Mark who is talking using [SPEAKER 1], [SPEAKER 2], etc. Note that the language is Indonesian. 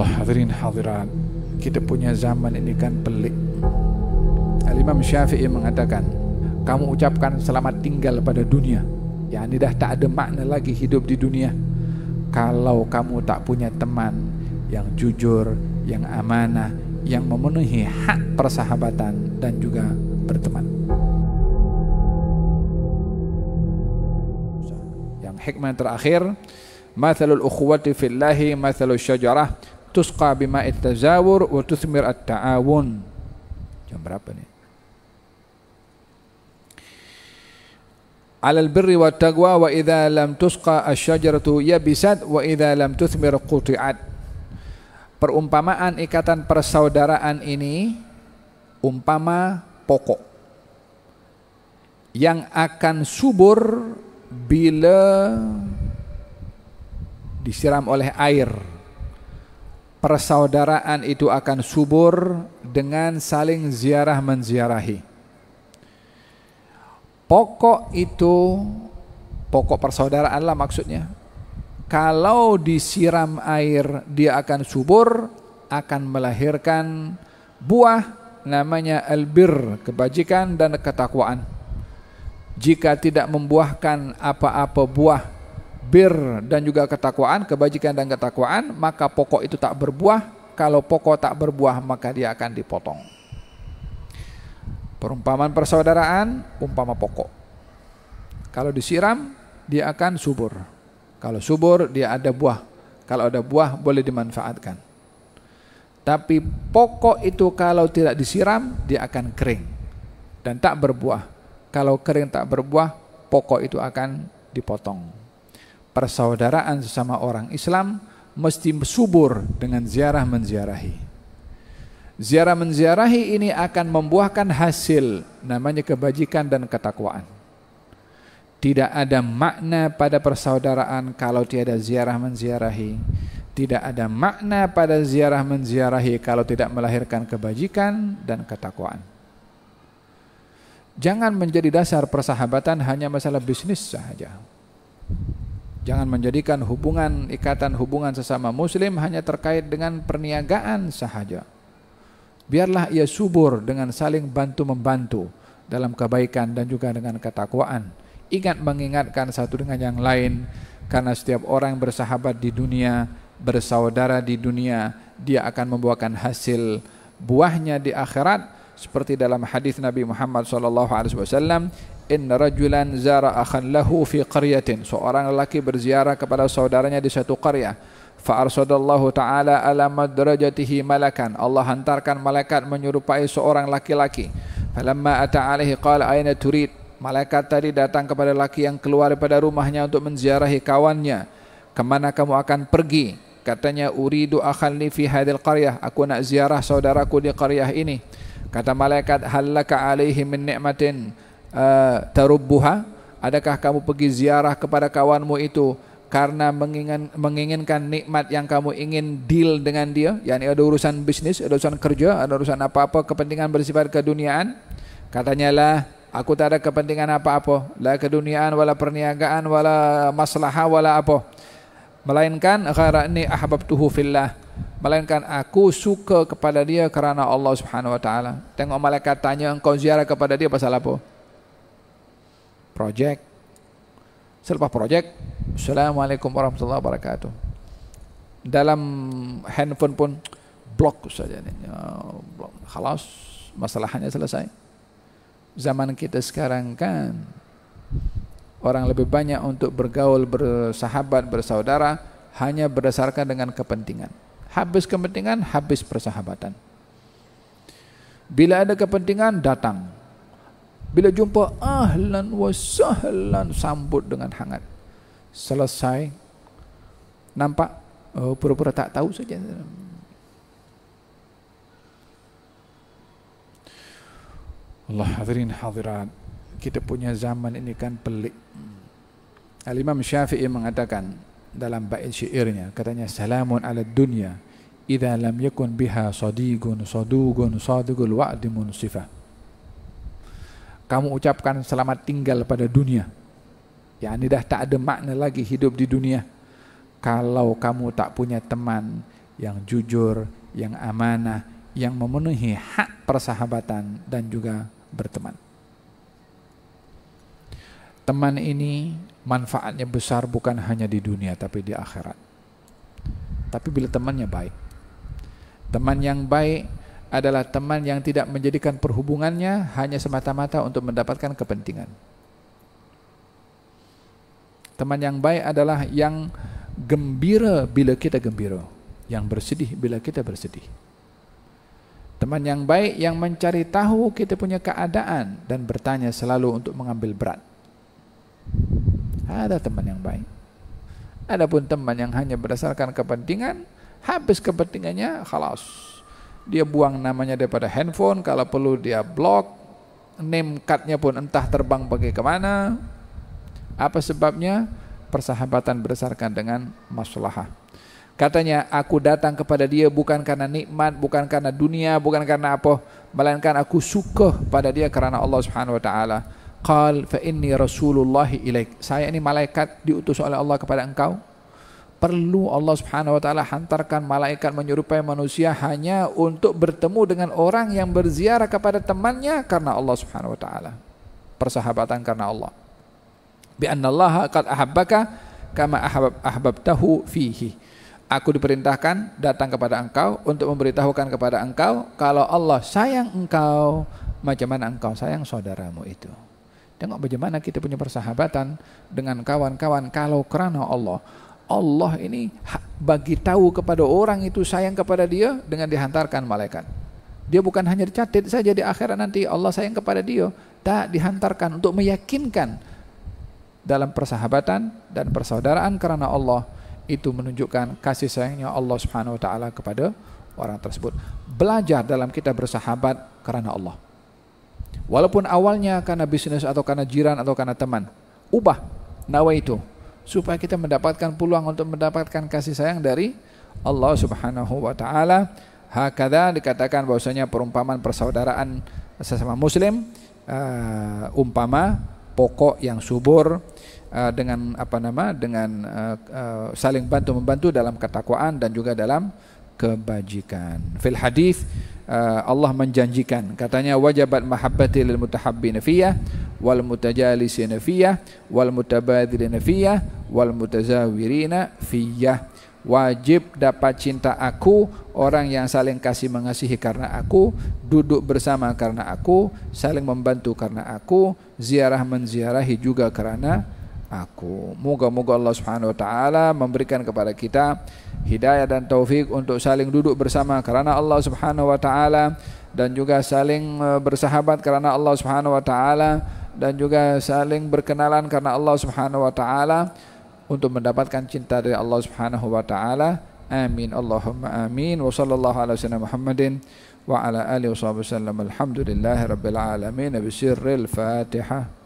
[SPEAKER 1] Allah hadirin kita punya zaman ini kan pelik Al-Imam Syafi'i mengatakan kamu ucapkan selamat tinggal pada dunia ya ini dah tak ada makna lagi hidup di dunia kalau kamu tak punya teman yang jujur yang amanah yang memenuhi hak persahabatan dan juga berteman yang hikmah terakhir mathalul ukhwati fillahi mathalul syajarah tusqa bima'it tazawur wa tusmir at-ta'awun. Jam berapa nih? Alal birri wa taqwa wa idza lam tusqa asyajaratu yabisat wa idza lam tuthmir quti'at. Perumpamaan ikatan persaudaraan ini umpama pokok yang akan subur bila disiram oleh air persaudaraan itu akan subur dengan saling ziarah menziarahi. Pokok itu, pokok persaudaraan lah maksudnya. Kalau disiram air dia akan subur, akan melahirkan buah namanya albir, kebajikan dan ketakwaan. Jika tidak membuahkan apa-apa buah bir dan juga ketakwaan, kebajikan dan ketakwaan, maka pokok itu tak berbuah. Kalau pokok tak berbuah, maka dia akan dipotong. Perumpamaan persaudaraan, umpama pokok. Kalau disiram, dia akan subur. Kalau subur, dia ada buah. Kalau ada buah, boleh dimanfaatkan. Tapi pokok itu kalau tidak disiram, dia akan kering dan tak berbuah. Kalau kering tak berbuah, pokok itu akan dipotong persaudaraan sesama orang Islam mesti subur dengan ziarah menziarahi. Ziarah menziarahi ini akan membuahkan hasil namanya kebajikan dan ketakwaan. Tidak ada makna pada persaudaraan kalau tiada ziarah menziarahi. Tidak ada makna pada ziarah menziarahi kalau tidak melahirkan kebajikan dan ketakwaan. Jangan menjadi dasar persahabatan hanya masalah bisnis saja. Jangan menjadikan hubungan, ikatan hubungan sesama muslim hanya terkait dengan perniagaan sahaja. Biarlah ia subur dengan saling bantu-membantu dalam kebaikan dan juga dengan ketakwaan. Ingat mengingatkan satu dengan yang lain, karena setiap orang bersahabat di dunia, bersaudara di dunia, dia akan membuahkan hasil buahnya di akhirat seperti dalam hadis Nabi Muhammad SAW inna rajulan zara akhan lahu fi qaryatin seorang lelaki berziarah kepada saudaranya di satu karya. fa arsadallahu taala ala madrajatihi malakan Allah hantarkan malaikat menyerupai seorang laki-laki falamma ata alaihi qala aina turid malaikat tadi datang kepada laki yang keluar pada rumahnya untuk menziarahi kawannya kemana kamu akan pergi katanya uridu akhan li fi hadil qaryah aku nak ziarah saudaraku di qaryah ini kata malaikat halaka alaihi min ni'matin Eh, tarubbuha adakah kamu pergi ziarah kepada kawanmu itu karena mengingin, menginginkan nikmat yang kamu ingin deal dengan dia yakni ada urusan bisnis ada urusan kerja ada urusan apa-apa kepentingan bersifat keduniaan katanya lah aku tak ada kepentingan apa-apa la keduniaan wala perniagaan wala maslahah wala apa melainkan gharani ahbabtuhu fillah melainkan aku suka kepada dia kerana Allah Subhanahu wa taala. Tengok malaikat tanya engkau ziarah kepada dia pasal apa? project. Selepas project, Assalamualaikum warahmatullahi wabarakatuh. Dalam handphone pun blok saja. Ya, Halas, masalahnya selesai. Zaman kita sekarang kan, orang lebih banyak untuk bergaul, bersahabat, bersaudara, hanya berdasarkan dengan kepentingan. Habis kepentingan, habis persahabatan. Bila ada kepentingan, datang. Bila jumpa ahlan wa sahlan sambut dengan hangat. Selesai. Nampak oh, pura-pura tak tahu saja. Allah hadirin hadirat. Kita punya zaman ini kan pelik. Al-Imam Syafi'i mengatakan dalam bait syairnya katanya salamun ala dunya idza lam yakun biha sadiqun sadugun sadiqul wa'd munsifah kamu ucapkan selamat tinggal pada dunia. Ya, ini dah tak ada makna lagi hidup di dunia. Kalau kamu tak punya teman yang jujur, yang amanah, yang memenuhi hak persahabatan dan juga berteman. Teman ini manfaatnya besar bukan hanya di dunia tapi di akhirat. Tapi bila temannya baik. Teman yang baik adalah teman yang tidak menjadikan perhubungannya hanya semata-mata untuk mendapatkan kepentingan. Teman yang baik adalah yang gembira bila kita gembira, yang bersedih bila kita bersedih. Teman yang baik yang mencari tahu kita punya keadaan dan bertanya selalu untuk mengambil berat. Ada teman yang baik. Adapun teman yang hanya berdasarkan kepentingan, habis kepentingannya, khalas dia buang namanya daripada handphone, kalau perlu dia blok, name cardnya pun entah terbang pergi kemana. Apa sebabnya? Persahabatan berdasarkan dengan maslahah. Katanya aku datang kepada dia bukan karena nikmat, bukan karena dunia, bukan karena apa, melainkan aku suka pada dia karena Allah Subhanahu wa taala. Qal fa inni rasulullah ilaik. Saya ini malaikat diutus oleh Allah kepada engkau perlu Allah Subhanahu wa taala hantarkan malaikat menyerupai manusia hanya untuk bertemu dengan orang yang berziarah kepada temannya karena Allah Subhanahu wa taala. Persahabatan karena Allah. Bi annallaha qad ahabbaka kama ahbab ahbabtahu fihi. Aku diperintahkan datang kepada engkau untuk memberitahukan kepada engkau kalau Allah sayang engkau macam mana engkau sayang saudaramu itu. Tengok bagaimana kita punya persahabatan dengan kawan-kawan kalau kerana Allah. Allah ini bagi tahu kepada orang itu sayang kepada dia dengan dihantarkan malaikat. Dia bukan hanya dicatat saja di akhirat nanti Allah sayang kepada dia, tak dihantarkan untuk meyakinkan dalam persahabatan dan persaudaraan karena Allah itu menunjukkan kasih sayangnya Allah Subhanahu wa taala kepada orang tersebut. Belajar dalam kita bersahabat karena Allah. Walaupun awalnya karena bisnis atau karena jiran atau karena teman, ubah nawa itu supaya kita mendapatkan peluang untuk mendapatkan kasih sayang dari Allah Subhanahu wa taala. Hakada dikatakan bahwasanya perumpamaan persaudaraan sesama muslim uh, umpama pokok yang subur uh, dengan apa nama dengan uh, uh, saling bantu membantu dalam ketakwaan dan juga dalam kebajikan. Fil hadis uh, Allah menjanjikan katanya wajabat mahabbati lil mutahabbin fiyah wal mutajalisin fiyah wal mutabadilin fiyah wal mutazawirina fiyah wajib dapat cinta aku orang yang saling kasih mengasihi karena aku duduk bersama karena aku saling membantu karena aku ziarah menziarahi juga karena aku. Moga-moga Allah Subhanahu wa taala memberikan kepada kita hidayah dan taufik untuk saling duduk bersama karena Allah Subhanahu wa taala dan juga saling e, bersahabat karena Allah Subhanahu wa taala dan juga saling berkenalan karena Allah Subhanahu wa taala untuk mendapatkan cinta dari Allah Subhanahu wa taala. Amin. Allahumma amin. Wa sallallahu ala sayyidina Muhammadin wa ala alihi wasallam. Alhamdulillahirabbil alamin. Bisirril Fatihah.